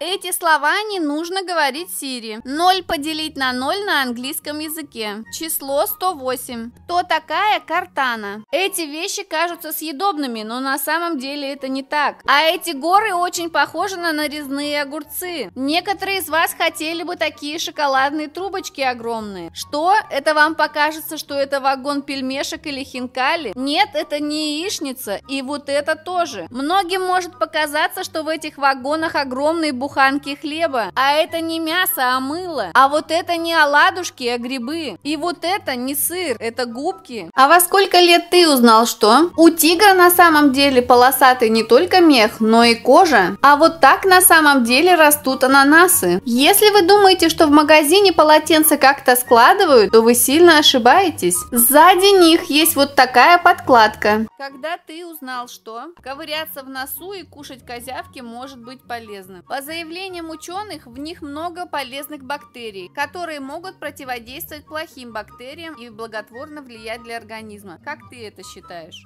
Эти слова не нужно говорить Сири. 0 поделить на 0 на английском языке. Число 108. Кто такая Картана? Эти вещи кажутся съедобными, но на самом деле это не так. А эти горы очень похожи на нарезные огурцы. Некоторые из вас хотели бы такие шоколадные трубочки огромные. Что? Это вам покажется, что это вагон пельмешек или хинкали? Нет, это не яичница, и вот это тоже. Многим может показаться, что в этих вагонах огромный бухгалтеры буханки хлеба, а это не мясо, а мыло, а вот это не оладушки, а грибы, и вот это не сыр, это губки. А во сколько лет ты узнал, что? У тигра на самом деле полосатый не только мех, но и кожа. А вот так на самом деле растут ананасы. Если вы думаете, что в магазине полотенца как-то складывают, то вы сильно ошибаетесь. Сзади них есть вот такая подкладка. Когда ты узнал, что ковыряться в носу и кушать козявки может быть полезно? заявлениям ученых, в них много полезных бактерий, которые могут противодействовать плохим бактериям и благотворно влиять для организма. Как ты это считаешь?